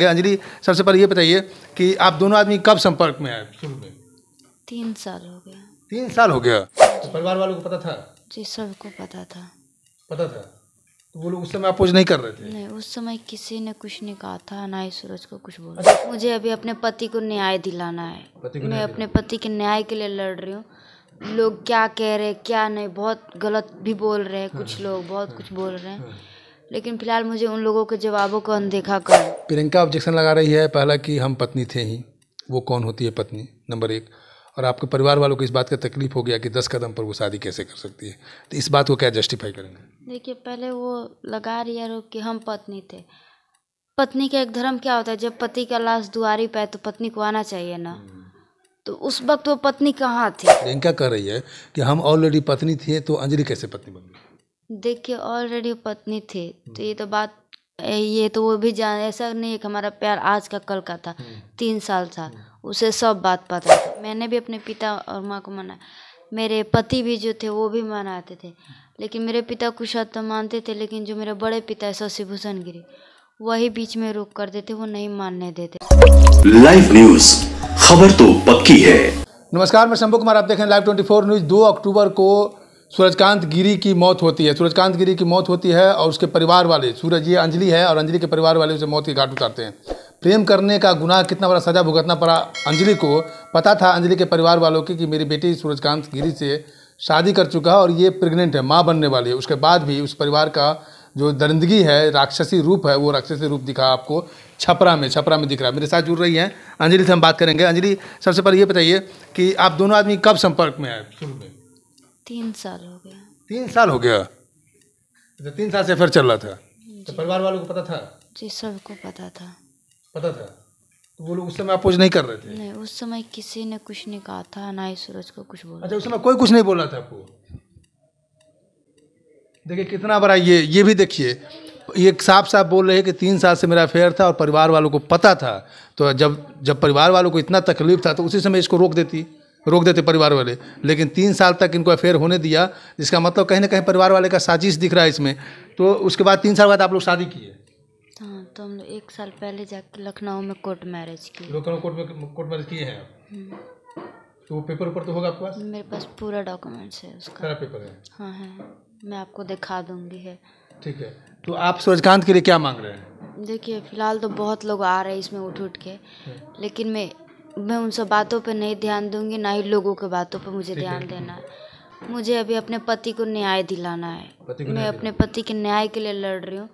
अंजलि सबसे पहले ये बताइए कि आप दोनों आदमी कब संपर्क में आए शुरू में तीन साल हो गया तीन साल हो गया तो परिवार वालों को पता था जी सबको पता था पता था तो वो लोग उस समय अपोज नहीं कर रहे थे नहीं उस समय किसी ने कुछ नहीं कहा था ना ही सूरज को कुछ बोला अच्छा। मुझे अभी अपने पति को न्याय दिलाना है मैं अपने पति के न्याय के लिए लड़ रही हूँ लोग क्या कह रहे हैं क्या नहीं बहुत गलत भी बोल रहे हैं कुछ हाँ। लोग बहुत कुछ बोल रहे हैं हाँ। लेकिन फिलहाल मुझे उन लोगों के जवाबों को अनदेखा कर प्रियंका ऑब्जेक्शन लगा रही है पहला कि हम पत्नी थे ही वो कौन होती है पत्नी नंबर एक और आपके परिवार वालों को इस बात का तकलीफ हो गया कि दस कदम पर वो शादी कैसे कर सकती है तो इस बात को क्या जस्टिफाई करेंगे देखिए पहले वो लगा रही है कि हम पत्नी थे पत्नी का एक धर्म क्या होता है जब पति का लाश दुआरी पे तो पत्नी को आना चाहिए ना हम्म। तो उस वक्त वो पत्नी कहाँ थी प्रियंका कह रही है कि हम ऑलरेडी पत्नी थे तो अंजलि कैसे पत्नी बन गई देखिए ऑलरेडी पत्नी थी तो ये हम्म। तो बात ये तो वो भी जान ऐसा नहीं है कि हमारा प्यार आज का कल का था हम्म। तीन साल था हम्म। उसे सब बात पता था मैंने भी अपने पिता और माँ को मनाया मेरे पति भी जो थे वो भी मनाते थे लेकिन मेरे पिता कुछ हद तो मानते थे लेकिन जो मेरे बड़े पिता है शशिभूषण गिरी वही बीच में रोक कर देते वो नहीं मानने देते लाइव न्यूज खबर तो पक्की है नमस्कार मैं शंभू कुमार आप देखें लाइव ट्वेंटी फोर न्यूज दो अक्टूबर को सूरजकांत गिरी की मौत होती है सूरजकांत गिरी की मौत होती है और उसके परिवार वाले सूरज ये अंजलि है और अंजलि के परिवार वाले उसे मौत के घाट उतारते हैं प्रेम करने का गुनाह कितना बड़ा सजा भुगतना पड़ा अंजलि को पता था अंजलि के परिवार वालों की कि मेरी बेटी सूरजकांत गिरी से शादी कर चुका है और ये प्रेग्नेंट है माँ बनने वाली है उसके बाद भी उस परिवार का जो दरिंदगी है राक्षसी रूप है वो राक्षसी रूप दिखा आपको छपरा में छपरा में दिख रहा है मेरे साथ जुड़ रही हैं अंजलि से हम बात करेंगे अंजलि सबसे पहले ये बताइए कि आप दोनों आदमी कब संपर्क में आए शुरू में तीन साल हो गया तीन साल हो गया तो तीन साल से फिर चल रहा था तो परिवार वालों को पता था जी सबको पता था पता था तो वो लोग उस समय अपोज नहीं कर रहे थे नहीं उस समय किसी ने कुछ नहीं कहा था ना ही सूरज को कुछ बोला अच्छा उस समय कोई कुछ नहीं बोला था आपको देखिए कितना बड़ा ये ये भी देखिए ये साफ साफ बोल रहे हैं कि तीन साल से मेरा अफेयर था और परिवार वालों को पता था तो जब जब परिवार वालों को इतना तकलीफ था तो उसी समय इसको रोक देती रोक देते परिवार वाले लेकिन तीन साल तक इनको अफेयर होने दिया जिसका मतलब कहीं ना कहीं परिवार वाले का साजिश दिख रहा है इसमें तो उसके बाद तीन साल बाद आप लोग शादी किए हाँ तो हम लोग एक साल पहले जाके लखनऊ में कोर्ट मैरिज की लखनऊ कोर्ट में कोर्ट मैरिज किए हैं हम्म। तो पेपर ऊपर तो होगा आपके पास मेरे पास पूरा डॉक्यूमेंट्स है उसका सारा पेपर है हाँ है हाँ, हाँ। मैं आपको दिखा दूंगी है ठीक है तो आप सूरजकांत के लिए क्या मांग रहे हैं देखिए फिलहाल तो बहुत लोग आ रहे हैं इसमें उठ उठ के हम्म। लेकिन मैं मैं उन सब बातों पर नहीं ध्यान दूंगी ना ही लोगों के बातों पर मुझे ध्यान देना है मुझे अभी अपने पति को न्याय दिलाना है मैं अपने पति के न्याय के लिए लड़ रही हूँ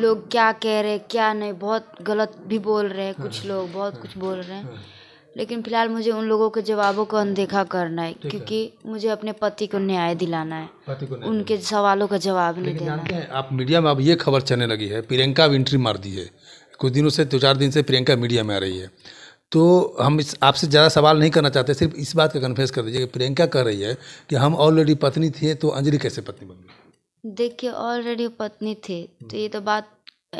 लोग क्या कह रहे हैं क्या नहीं बहुत गलत भी बोल रहे हैं कुछ हाँ, लोग हाँ, बहुत हाँ, कुछ बोल रहे हैं लेकिन फिलहाल मुझे उन लोगों के जवाबों को अनदेखा करना है क्योंकि मुझे अपने पति को न्याय दिलाना है उनके सवालों का जवाब नहीं देना है आप मीडिया में अब ये खबर चलने लगी है प्रियंका भी इंट्री मार दी है कुछ दिनों से दो चार दिन से प्रियंका मीडिया में आ रही है तो हम इस आपसे ज़्यादा सवाल नहीं करना चाहते सिर्फ इस बात का कन्फेस कर दीजिए कि प्रियंका कह रही है कि हम ऑलरेडी पत्नी थे तो अंजलि कैसे पत्नी बन गई देखिए ऑलरेडी पत्नी थे तो ये तो बात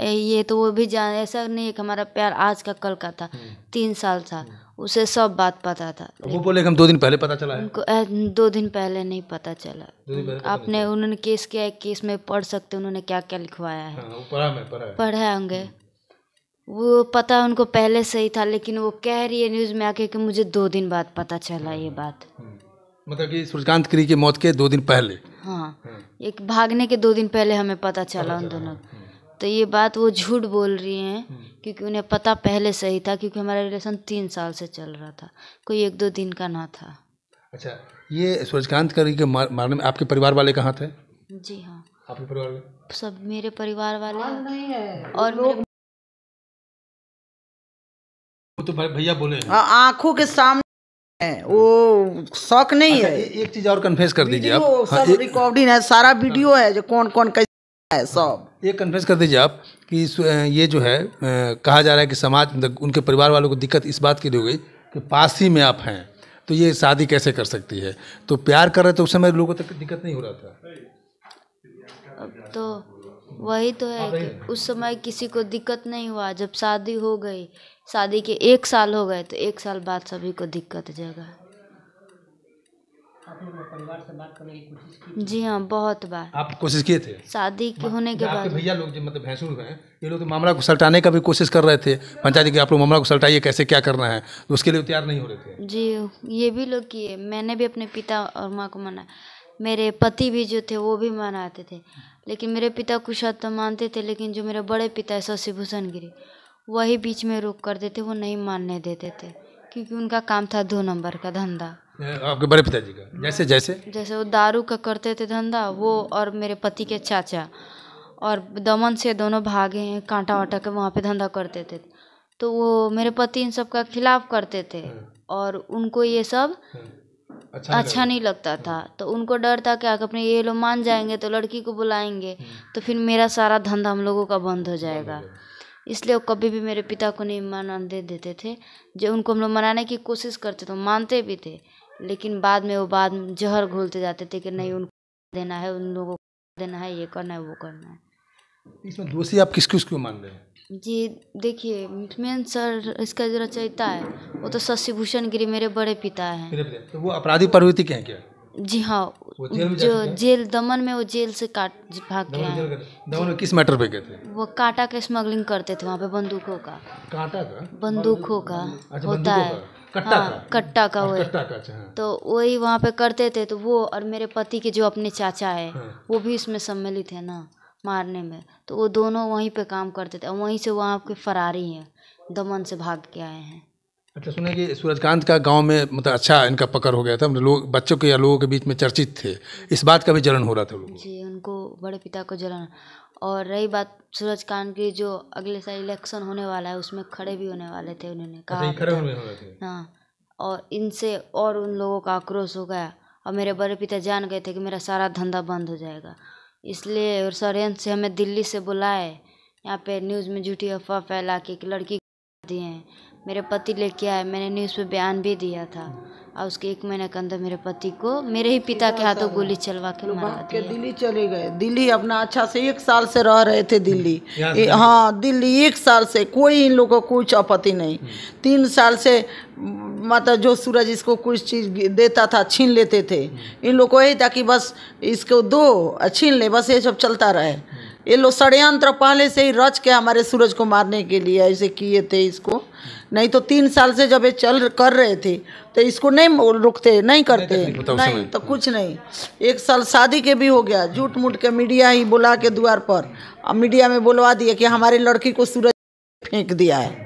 ये तो वो भी जान ऐसा नहीं कि हमारा प्यार आज का कल का था हम्म। तीन साल था उसे सब बात पता था वो बोले हम दो दिन पहले पता चला है उनको ए, दो दिन पहले नहीं पता चला आपने उन्होंने केस किया है केस में पढ़ सकते उन्होंने क्या क्या लिखवाया है हाँ, पढ़ा पढ़े होंगे वो पता उनको पहले से ही था लेकिन वो कह रही है न्यूज़ में आके कि मुझे दो दिन बाद पता चला ये बात हम्म। मतलब कि सूर्यकांत क्री की मौत के दो दिन पहले हाँ हम्म। एक भागने के दो दिन पहले हमें पता चला उन दोनों हम्म। तो ये बात वो झूठ बोल रही हैं क्योंकि उन्हें पता पहले से ही था क्योंकि हमारा रिलेशन तीन साल से चल रहा था कोई एक दो दिन का ना था अच्छा ये सूर्यकांत करी के मार, मारने में आपके परिवार वाले कहाँ थे जी हाँ आपके परिवार सब मेरे परिवार वाले हाँ, और वो तो भैया बोले हाँ, आंखों के सामने वो शौक नहीं अच्छा, है एक चीज और कन्फेस कर दीजिए आप हाँ, सब रिकॉर्डिंग है सारा हाँ। वीडियो है जो कौन कौन कैसे है सब ये कन्फेस कर दीजिए आप कि ये जो है कहा जा रहा है कि समाज मतलब उनके परिवार वालों को दिक्कत इस बात की हो गई कि पास ही में आप हैं तो ये शादी कैसे कर सकती है तो प्यार कर रहे तो उस समय लोगों तक दिक्कत नहीं हो रहा था तो वही तो है कि उस समय किसी को दिक्कत नहीं हुआ जब शादी हो गई शादी के एक साल हो गए तो एक साल बाद सभी को दिक्कत जाएगा जी हाँ बहुत बार आप कोशिश किए थे शादी के होने के बाद भैया लोग मतलब भैंसूर हैं ये लोग तो मामला को सलटाने का भी कोशिश कर रहे थे पंचायत के आप लोग मामला को सलटाइए कैसे क्या करना है तो उसके लिए तैयार नहीं हो रहे थे जी ये भी लोग किए मैंने भी अपने पिता और माँ को मना मेरे पति भी जो थे वो भी मनाते थे लेकिन मेरे पिता कुछ हद तो मानते थे लेकिन जो मेरे बड़े पिता है शशिभूषण गिरी वही बीच में रोक कर देते वो नहीं मानने देते थे क्योंकि उनका काम था दो नंबर का धंधा आपके बड़े पिताजी का जैसे जैसे जैसे वो दारू का करते थे धंधा वो और मेरे पति के चाचा और दमन से दोनों भागे हैं कांटा वाटा के वहाँ पे धंधा करते थे तो वो मेरे पति इन सब का खिलाफ करते थे हाँ। और उनको ये सब हाँ। अच्छा, अच्छा नहीं लगता था हाँ। तो उनको डर था कि अगर अपने ये लोग मान जाएंगे तो लड़की को बुलाएंगे तो फिर मेरा सारा धंधा हम लोगों का बंद हो जाएगा इसलिए वो कभी भी मेरे पिता को नहीं दे देते थे जो उनको हम लोग मनाने की कोशिश करते तो मानते भी थे लेकिन बाद में वो बाद में जहर घोलते जाते थे कि नहीं हम्म। उनको देना है उन लोगों को देना है ये करना है वो करना है इसमें दोषी आप किस किसको मान रहे हैं जी देखिए मेन सर इसका जो रचयिता है वो तो शशिभूषण गिरी मेरे बड़े पिता है तो वो अपराधी प्रवृत्ति के हैं क्या जी हाँ जो जेल दमन में वो जेल से काट भाग के आए दमन में किस मैटर पे गए थे वो काटा के स्मगलिंग करते थे वहाँ पे बंदूकों का काटा का बंदूकों का होता है कट्टा अच्छा, हाँ, का कट्टा का वही तो वही वहाँ पे करते थे तो वो और मेरे पति के जो अपने चाचा है हाँ। वो भी इसमें सम्मिलित है ना मारने में तो वो दोनों वहीं पे काम करते थे और वहीं से वहाँ के फरारी हैं दमन से भाग के आए हैं अच्छा सुने कि सूरजकांत का गांव में मतलब अच्छा इनका पकड़ हो गया था मतलब लोग बच्चों के या लोगों के बीच में चर्चित थे इस बात का भी जलन हो रहा था लोगों जी उनको बड़े पिता को जलन और रही बात सूरजकांत की जो अगले साल इलेक्शन होने वाला है उसमें खड़े भी होने वाले थे उन्होंने कहा अच्छा, खड़े होने वाले थे हाँ और इनसे और उन लोगों का आक्रोश हो गया और मेरे बड़े पिता जान गए थे कि मेरा सारा धंधा बंद हो जाएगा इसलिए और षडयंत्र से हमें दिल्ली से बुलाए यहाँ पे न्यूज़ में झूठी अफवाह फैला के एक लड़की दिए हैं मेरे पति लेके आए मैंने न्यूज़ पे बयान भी दिया था और उसके एक महीने के अंदर मेरे पति को मेरे ही पिता के हाथों गोली चलवा के तो मार के दिल्ली चले गए दिल्ली अपना अच्छा से एक साल से रह रहे थे दिल्ली ए, हाँ दिल्ली एक साल से कोई इन लोगों को कुछ आपत्ति नहीं हम्म। तीन साल से माता जो सूरज इसको कुछ चीज़ देता था छीन लेते थे हम्म। इन लोग को यही था कि बस इसको दो छीन ले बस ये सब चलता रहे हम्म। ये लोग षडयंत्र पहले से ही रच के हमारे सूरज को मारने के लिए ऐसे किए थे इसको नहीं तो तीन साल से जब ये चल कर रहे थे तो इसको नहीं रुकते नहीं करते नहीं, नहीं तो कुछ नहीं एक साल शादी के भी हो गया झूठ मूठ के मीडिया ही बुला के द्वार पर अब मीडिया में बुलवा दिया कि हमारे लड़की को सूरज फेंक दिया है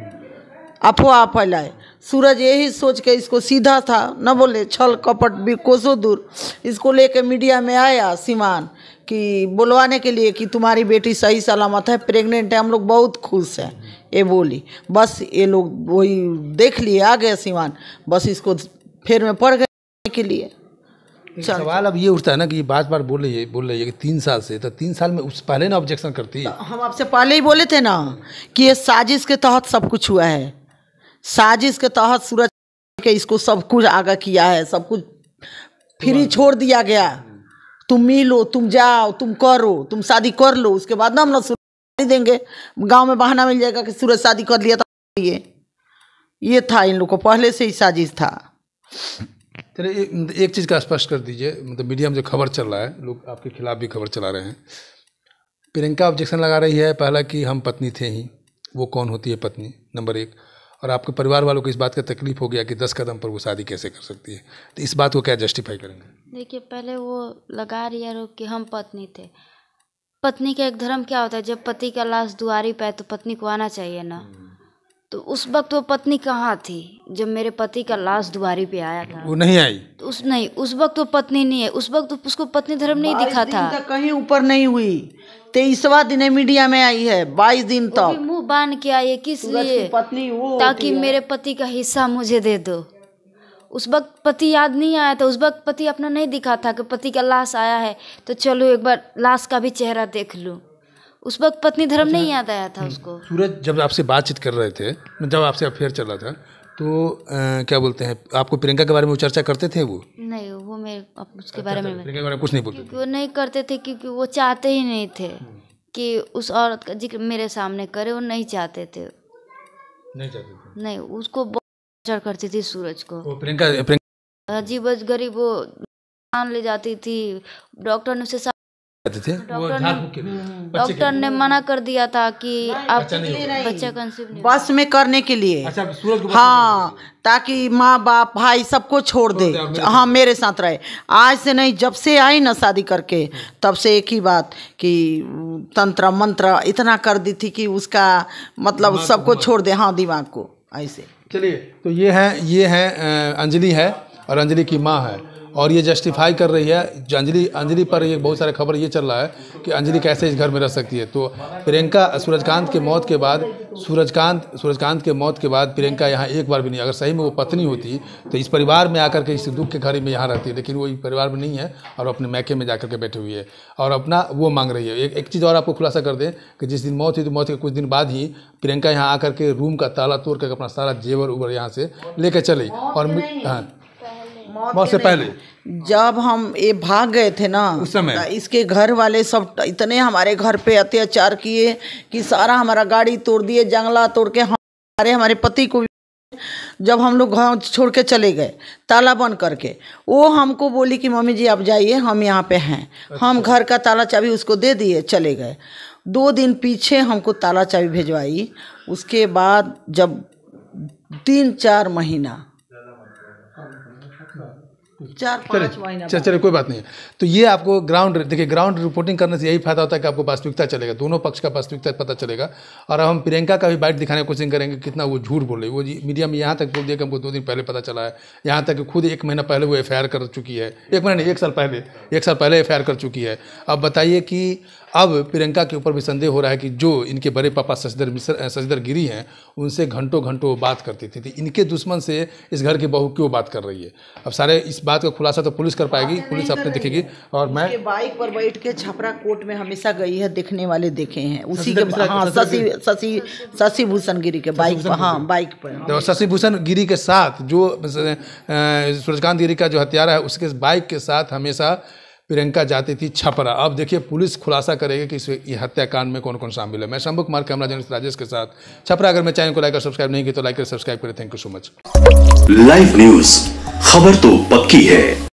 अफवाह फैलाए सूरज यही सोच के इसको सीधा था न बोले छल कपट भी कोसों दूर इसको लेके मीडिया में आया सीमान कि बुलवाने के लिए कि तुम्हारी बेटी सही सलामत है प्रेग्नेंट है हम लोग बहुत खुश हैं ये बोली बस ये लोग वही देख लिए आ गए सिवान बस इसको फिर में पड़ गए के लिए सवाल अब ये उठता है ना कि ये बार बार बोल रही है बोल रही है कि तीन साल से तो तीन साल में उस पहले ना ऑब्जेक्शन करती है हम आपसे पहले ही बोले थे ना कि ये साजिश के तहत सब कुछ हुआ है साजिश के तहत सूरज के इसको सब कुछ आगा किया है सब कुछ फ्री छोड़ दिया गया तुम मिलो तुम जाओ तुम करो तुम शादी कर लो उसके बाद ना हम लोग नहीं देंगे गांव में बहाना मिल जाएगा कि सूरज शादी कर लिया था तो ये ये था इन लोग को पहले से ही साजिश था चलिए एक, एक चीज़ का स्पष्ट कर दीजिए मतलब मीडिया में जो खबर चल रहा है लोग आपके खिलाफ भी खबर चला रहे हैं प्रियंका ऑब्जेक्शन लगा रही है पहला कि हम पत्नी थे ही वो कौन होती है पत्नी नंबर एक और आपके परिवार वालों को इस बात का तकलीफ हो गया कि दस कदम पर वो शादी कैसे कर सकती है तो इस बात को क्या जस्टिफाई करेंगे देखिए पहले वो लगा रही है कि हम पत्नी थे पत्नी का एक धर्म क्या होता है जब पति का लाश दुआरी पे तो पत्नी को आना चाहिए ना तो उस वक्त वो पत्नी कहाँ थी जब मेरे पति का लाश दुआरी पे आया था वो नहीं आई तो उस नहीं उस वक्त वो पत्नी नहीं है उस वक्त उसको पत्नी धर्म नहीं दिखा था कहीं ऊपर नहीं हुई तेईसवा दिन मीडिया में आई है बाईस दिन तक मुंह बांध के आई है किस लिए पत्नी वो ताकि मेरे पति का हिस्सा मुझे दे दो उस वक्त पति याद नहीं आया था उस वक्त पति अपना नहीं दिखा था कि पति का लाश आया है तो चलो एक बार लाश का भी चेहरा देख लूँ उस वक्त पत्नी धर्म नहीं याद आया था हम्म। उसको सूरज जब आपसे बातचीत कर रहे थे जब आपसे अफेयर रहा था तो आ, क्या बोलते हैं आपको प्रियंका के बारे में वो चर्चा करते थे वो नहीं वो मेरे उसके अच्छा, बारे अच्छा, में प्रियंका के बारे में कुछ नहीं बोलते वो नहीं करते थे क्योंकि वो चाहते ही नहीं थे हम्म। कि उस औरत का जिक्र मेरे सामने करे वो नहीं चाहते थे नहीं चाहते थे नहीं उसको टॉर्चर करती थी सूरज को प्रियंका गरीब वो मान ले जाती थी डॉक्टर ने उसे डॉक्टर ने हम्म। ने मना कर दिया था कि आप बच्चा कंसीव बस में करने के लिए अच्छा, हाँ ताकि माँ बाप भाई सबको छोड़ दे हाँ मेरे साथ रहे आज से नहीं जब से आई ना शादी करके तब से एक ही बात कि तंत्र मंत्र इतना कर दी थी कि उसका मतलब सबको छोड़ दे हाँ दिमाग को ऐसे चलिए तो ये हैं ये हैं अंजलि है और अंजलि की माँ है और ये जस्टिफाई कर रही है अंजलि अंजलि पर ये बहुत सारे खबर ये चल रहा है कि अंजलि कैसे इस घर में रह सकती है तो प्रियंका सूरजकांत के मौत के बाद सूरजकांत सूरजकांत के मौत के बाद प्रियंका यहाँ एक बार भी नहीं अगर सही में वो पत्नी होती तो इस परिवार में आकर के इस दुख के घड़ी में यहाँ रहती है लेकिन वो इस परिवार में नहीं है और अपने मैके में जा के बैठी हुई है और अपना वो मांग रही है एक एक चीज़ और आपको खुलासा कर दें कि जिस दिन मौत हुई तो मौत के कुछ दिन बाद ही प्रियंका यहाँ आकर के रूम का ताला तोड़ कर अपना सारा जेवर उबर यहाँ से लेकर चले और हाँ मौत, मौत से पहले जब हम ये भाग गए थे ना उस समय तो इसके घर वाले सब इतने हमारे घर पे अत्याचार किए कि सारा हमारा गाड़ी तोड़ दिए जंगला तोड़ के हमारे हमारे पति को जब हम लोग घर छोड़ के चले गए ताला बंद करके वो हमको बोली कि मम्मी जी आप जाइए हम यहाँ पे हैं अच्छा। हम घर का ताला चाबी उसको दे दिए चले गए दो दिन पीछे हमको ताला चाबी भिजवाई उसके बाद जब तीन चार महीना चार पाँच कोई बात नहीं है तो ये आपको ग्राउंड देखिए ग्राउंड रिपोर्टिंग करने से यही फायदा होता है कि आपको वास्तविकता चलेगा दोनों पक्ष का वास्तविकता पता चलेगा और हम प्रियंका का भी बाइट दिखाने की कोशिश करेंगे कितना वो झूठ बोल रही वो मीडिया में यहाँ तक बोल दिया कि हमको दो दिन पहले पता चला है यहाँ तक कि खुद एक महीना पहले वो एफ कर चुकी है एक महीना नहीं एक साल पहले एक साल पहले एफ कर चुकी है अब बताइए कि अब प्रियंका के ऊपर भी संदेह हो रहा है कि जो इनके बड़े पापा सचदर मिश्र सचदर गिरी हैं उनसे घंटों घंटों बात करती थी तो इनके दुश्मन से इस घर की बहू क्यों बात कर रही है अब सारे इस बात का खुलासा तो पुलिस कर पाएगी पुलिस अपने दिखेगी और मैं बाइक पर बैठ के छपरा कोर्ट में हमेशा गई है देखने वाले देखे हैं उसी के हाँ, शशि शशि शशि भूषण गिरी के बाइक हाँ बाइक पर तो शशि भूषण गिरी के साथ जो सूरजकांत गिरी का जो हत्यारा है उसके बाइक के साथ हमेशा प्रियंका जाती थी छपरा अब देखिए पुलिस खुलासा करेगी कि इस हत्याकांड में कौन कौन शामिल है मैं शंभु कुमार कैमरा जर्नलिस्ट राजेश के साथ छपरा अगर मैं चैनल को लाइक और सब्सक्राइब नहीं किया तो लाइक और सब्सक्राइब करें thank you so much live news खबर तो पक्की है